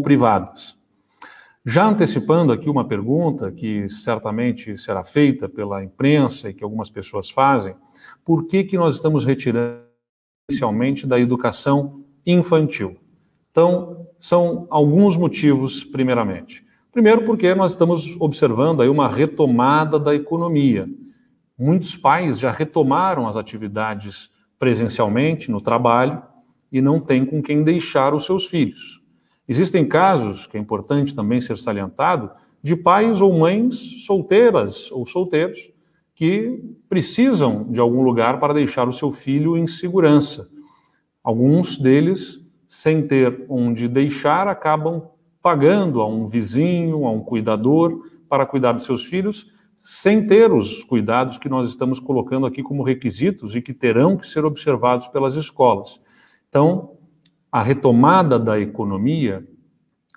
privadas. Já antecipando aqui uma pergunta que certamente será feita pela imprensa e que algumas pessoas fazem, por que, que nós estamos retirando inicialmente da educação infantil? Então, são alguns motivos, primeiramente. Primeiro, porque nós estamos observando aí uma retomada da economia. Muitos pais já retomaram as atividades presencialmente no trabalho e não têm com quem deixar os seus filhos. Existem casos, que é importante também ser salientado, de pais ou mães solteiras ou solteiros que precisam de algum lugar para deixar o seu filho em segurança. Alguns deles, sem ter onde deixar, acabam pagando a um vizinho, a um cuidador para cuidar dos seus filhos, sem ter os cuidados que nós estamos colocando aqui como requisitos e que terão que ser observados pelas escolas. Então, a retomada da economia,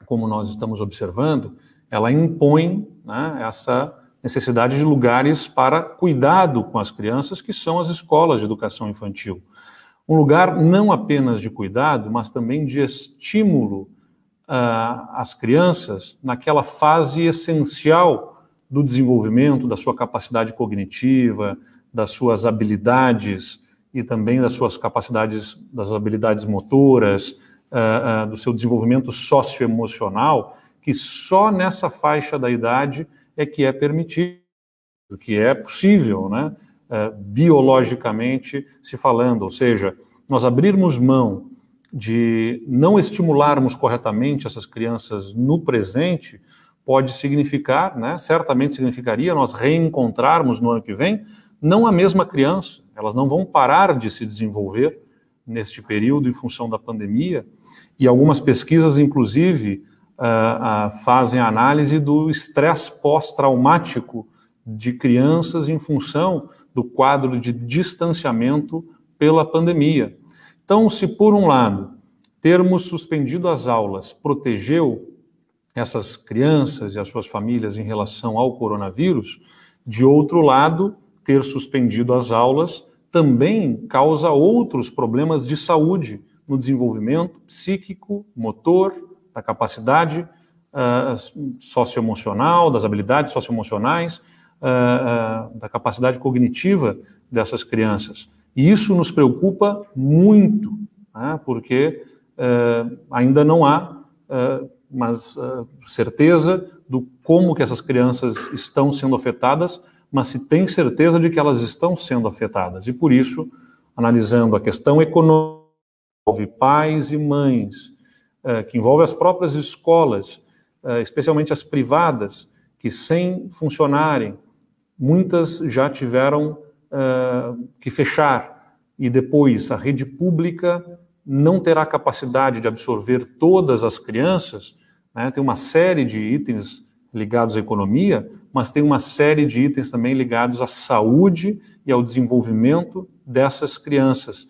como nós estamos observando, ela impõe né, essa necessidade de lugares para cuidado com as crianças, que são as escolas de educação infantil. Um lugar não apenas de cuidado, mas também de estímulo uh, às crianças naquela fase essencial do desenvolvimento da sua capacidade cognitiva, das suas habilidades e também das suas capacidades, das habilidades motoras, uh, uh, do seu desenvolvimento socioemocional, que só nessa faixa da idade é que é permitido, que é possível, né? Uh, biologicamente se falando, ou seja, nós abrirmos mão de não estimularmos corretamente essas crianças no presente pode significar, né, certamente significaria nós reencontrarmos no ano que vem não a mesma criança, elas não vão parar de se desenvolver neste período em função da pandemia, e algumas pesquisas, inclusive, uh, uh, fazem análise do estresse pós-traumático de crianças em função do quadro de distanciamento pela pandemia. Então, se por um lado termos suspendido as aulas protegeu essas crianças e as suas famílias em relação ao coronavírus, de outro lado, ter suspendido as aulas também causa outros problemas de saúde no desenvolvimento psíquico, motor, da capacidade uh, socioemocional, das habilidades socioemocionais, uh, uh, da capacidade cognitiva dessas crianças. E isso nos preocupa muito, né, porque ainda não há mas certeza do como que essas crianças estão sendo afetadas mas se tem certeza de que elas estão sendo afetadas. E por isso, analisando a questão econômica, que envolve pais e mães, eh, que envolve as próprias escolas, eh, especialmente as privadas, que sem funcionarem, muitas já tiveram eh, que fechar, e depois a rede pública não terá capacidade de absorver todas as crianças. Né? Tem uma série de itens ligados à economia, mas tem uma série de itens também ligados à saúde e ao desenvolvimento dessas crianças.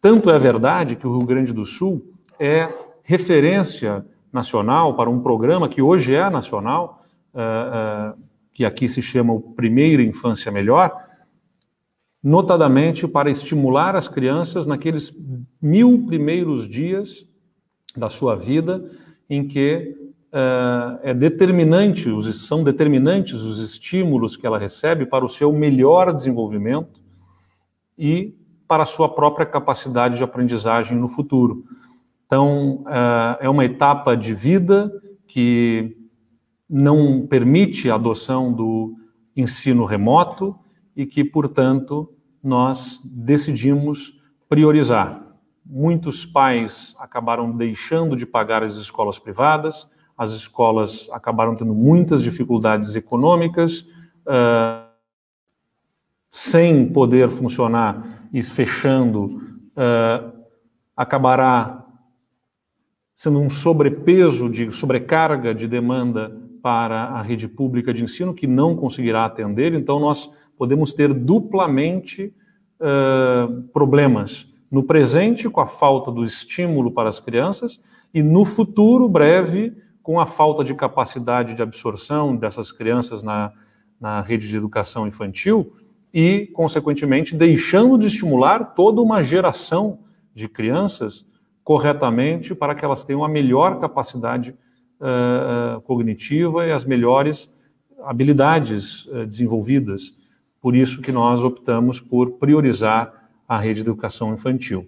Tanto é verdade que o Rio Grande do Sul é referência nacional para um programa que hoje é nacional, uh, uh, que aqui se chama o Primeira Infância Melhor, notadamente para estimular as crianças naqueles mil primeiros dias da sua vida em que é, é determinante, são determinantes os estímulos que ela recebe para o seu melhor desenvolvimento e para a sua própria capacidade de aprendizagem no futuro. Então, é, é uma etapa de vida que não permite a adoção do ensino remoto e que, portanto, nós decidimos priorizar. Muitos pais acabaram deixando de pagar as escolas privadas, as escolas acabaram tendo muitas dificuldades econômicas, uh, sem poder funcionar e fechando, uh, acabará sendo um sobrepeso de sobrecarga de demanda para a rede pública de ensino que não conseguirá atender. Então nós podemos ter duplamente uh, problemas no presente com a falta do estímulo para as crianças e no futuro breve com a falta de capacidade de absorção dessas crianças na, na rede de educação infantil e, consequentemente, deixando de estimular toda uma geração de crianças corretamente para que elas tenham a melhor capacidade uh, cognitiva e as melhores habilidades uh, desenvolvidas. Por isso que nós optamos por priorizar a rede de educação infantil.